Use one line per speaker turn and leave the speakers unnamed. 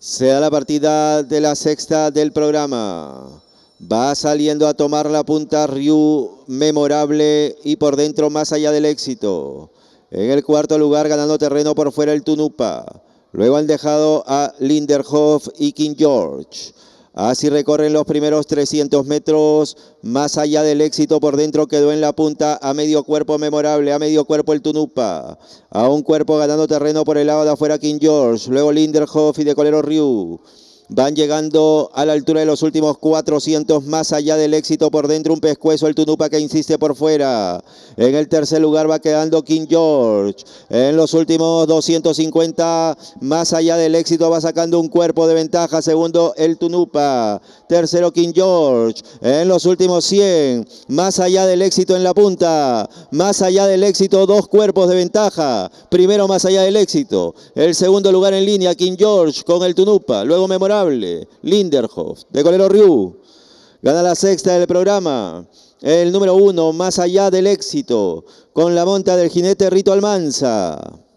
Se da la partida de la sexta del programa. Va saliendo a tomar la punta Ryu, memorable y por dentro más allá del éxito. En el cuarto lugar ganando terreno por fuera el Tunupa. Luego han dejado a Linderhoff y King George. Así recorren los primeros 300 metros, más allá del éxito por dentro quedó en la punta a medio cuerpo memorable, a medio cuerpo el Tunupa, a un cuerpo ganando terreno por el lado de afuera King George, luego Linderhoff y de Colero Ryu. Van llegando a la altura de los últimos 400, más allá del éxito por dentro, un pescuezo, el Tunupa que insiste por fuera. En el tercer lugar va quedando King George. En los últimos 250, más allá del éxito, va sacando un cuerpo de ventaja. Segundo, el Tunupa. Tercero, King George. En los últimos 100, más allá del éxito en la punta. Más allá del éxito, dos cuerpos de ventaja. Primero, más allá del éxito. El segundo lugar en línea, King George con el Tunupa. Luego, Memorial. Linderhoff, de Colero Ryu. Gana la sexta del programa. El número uno, más allá del éxito, con la monta del jinete Rito Almanza.